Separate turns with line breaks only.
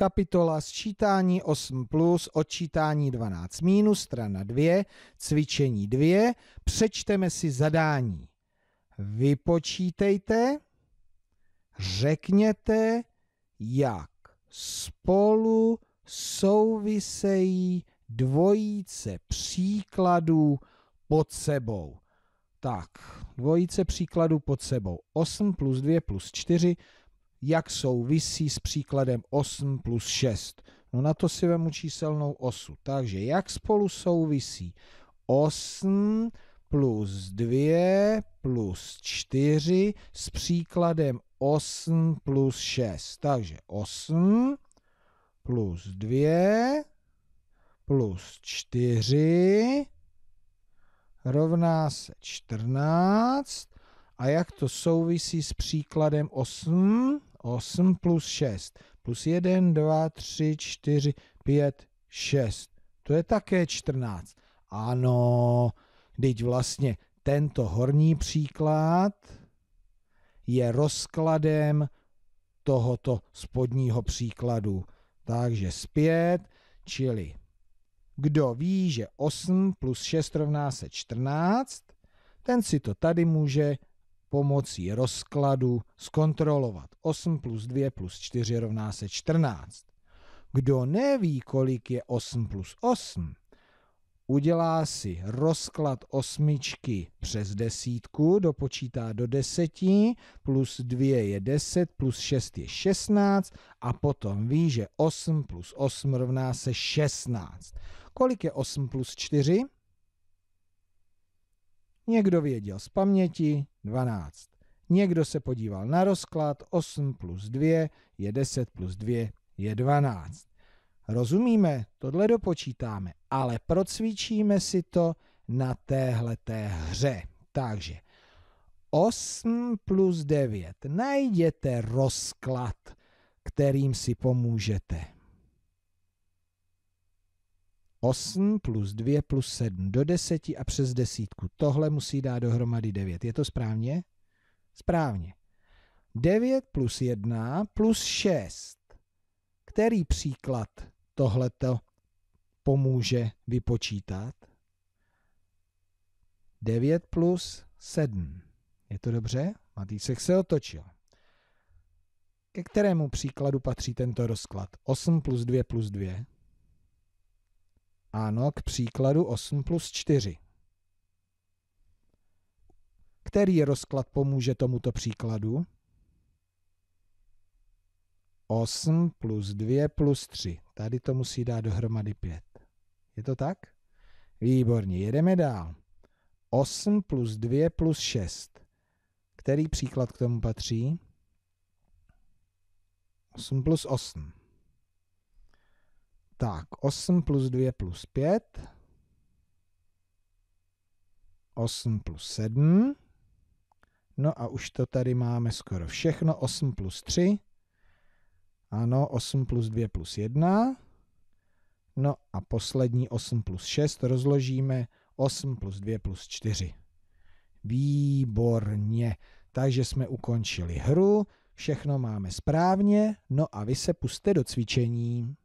kapitola sčítání 8 plus, odčítání 12 minus, strana 2, cvičení 2, přečteme si zadání. Vypočítejte, řekněte, jak spolu souvisejí dvojice příkladů pod sebou. Tak, dvojice příkladů pod sebou. 8 plus 2 plus 4 jak souvisí s příkladem 8 plus 6. No na to si vemu číselnou osu. Takže jak spolu souvisí 8 plus 2 plus 4 s příkladem 8 plus 6. Takže 8 plus 2 plus 4 rovná se 14. A jak to souvisí s příkladem 8? 8 plus 6 plus 1, 2, 3, 4, 5, 6. To je také 14. Ano, teď vlastně tento horní příklad je rozkladem tohoto spodního příkladu. Takže zpět, čili kdo ví, že 8 plus 6 rovná se 14, ten si to tady může pomocí rozkladu zkontrolovat. 8 plus 2 plus 4 rovná se 14. Kdo neví, kolik je 8 plus 8, udělá si rozklad osmičky přes desítku, dopočítá do deseti, plus 2 je 10, plus 6 je 16 a potom ví, že 8 plus 8 rovná se 16. Kolik je 8 plus 4? Někdo věděl z paměti, 12. Někdo se podíval na rozklad, 8 plus 2 je 10 plus 2 je 12. Rozumíme, tohle dopočítáme, ale procvičíme si to na té hře. Takže 8 plus 9. Najděte rozklad, kterým si pomůžete. 8 plus 2 plus 7 do 10 a přes desítku. Tohle musí dát dohromady 9. Je to správně? Správně. 9 plus 1 plus 6. Který příklad tohleto pomůže vypočítat? 9 plus 7. Je to dobře? Matýsek se otočil. Ke kterému příkladu patří tento rozklad? 8 plus 2 plus 2. Ano, k příkladu 8 plus 4. Který rozklad pomůže tomuto příkladu? 8 plus 2 plus 3. Tady to musí dát dohromady 5. Je to tak? Výborně, jedeme dál. 8 plus 2 plus 6. Který příklad k tomu patří? 8 plus 8. Tak, 8 plus 2 plus 5. 8 plus 7. No a už to tady máme skoro všechno. 8 plus 3. Ano, 8 plus 2 plus 1. No a poslední 8 plus 6 rozložíme 8 plus 2 plus 4. Výborně. Takže jsme ukončili hru, všechno máme správně, no a vy se puste do cvičení.